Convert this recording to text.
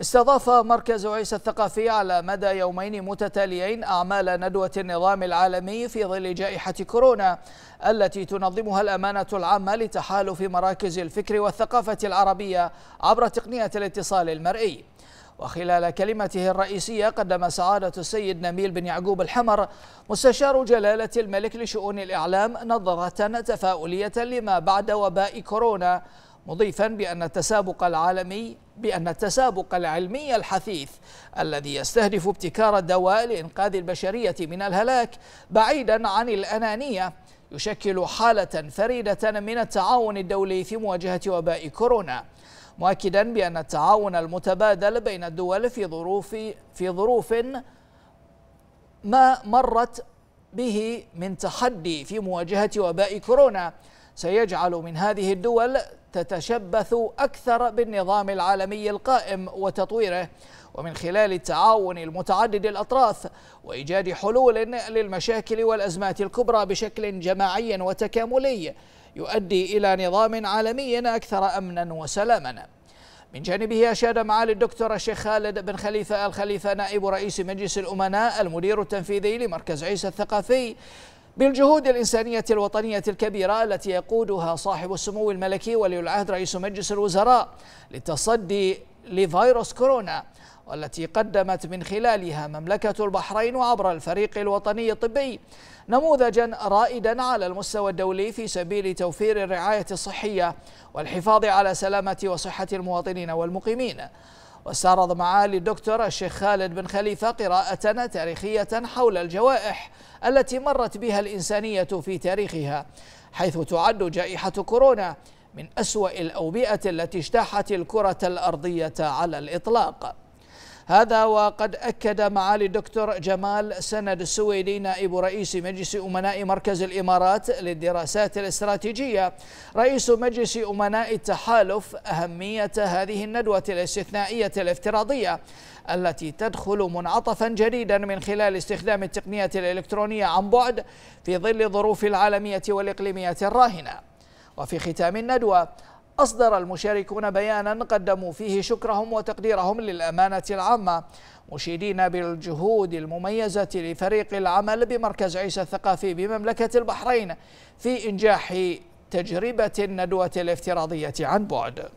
استضاف مركز عيسى الثقافي على مدى يومين متتاليين أعمال ندوة النظام العالمي في ظل جائحة كورونا التي تنظمها الأمانة العامة لتحالف مراكز الفكر والثقافة العربية عبر تقنية الاتصال المرئي وخلال كلمته الرئيسية قدم سعادة السيد نميل بن يعقوب الحمر مستشار جلالة الملك لشؤون الإعلام نظرة تفاؤلية لما بعد وباء كورونا مضيفا بأن التسابق العالمي بأن التسابق العلمي الحثيث الذي يستهدف ابتكار الدواء لإنقاذ البشرية من الهلاك بعيدا عن الأنانية يشكل حالة فريدة من التعاون الدولي في مواجهة وباء كورونا مؤكدا بأن التعاون المتبادل بين الدول في ظروف في ظروف ما مرت به من تحدي في مواجهة وباء كورونا سيجعل من هذه الدول تتشبث أكثر بالنظام العالمي القائم وتطويره ومن خلال التعاون المتعدد الأطراف وإيجاد حلول للمشاكل والأزمات الكبرى بشكل جماعي وتكاملي يؤدي إلى نظام عالمي أكثر أمنا وسلاما من جانبه أشاد معالي الدكتور الشيخ خالد بن خليفة الخليفة نائب رئيس مجلس الأمناء المدير التنفيذي لمركز عيسى الثقافي بالجهود الإنسانية الوطنية الكبيرة التي يقودها صاحب السمو الملكي ولي العهد رئيس مجلس الوزراء للتصدي لفيروس كورونا والتي قدمت من خلالها مملكة البحرين وعبر الفريق الوطني الطبي نموذجا رائدا على المستوى الدولي في سبيل توفير الرعاية الصحية والحفاظ على سلامة وصحة المواطنين والمقيمين واستعرض معالي الدكتور الشيخ خالد بن خليفة قراءتنا تاريخية حول الجوائح التي مرت بها الإنسانية في تاريخها حيث تعد جائحة كورونا من أسوأ الأوبئة التي اجتاحت الكرة الأرضية على الإطلاق هذا وقد أكد معالي الدكتور جمال سند السويدي نائب رئيس مجلس أمناء مركز الإمارات للدراسات الاستراتيجية رئيس مجلس أمناء التحالف أهمية هذه الندوة الاستثنائية الافتراضية التي تدخل منعطفا جديدا من خلال استخدام التقنية الإلكترونية عن بعد في ظل الظروف العالمية والإقليمية الراهنة وفي ختام الندوة أصدر المشاركون بيانا قدموا فيه شكرهم وتقديرهم للأمانة العامة مشيدين بالجهود المميزة لفريق العمل بمركز عيسى الثقافي بمملكة البحرين في إنجاح تجربة الندوة الافتراضية عن بعد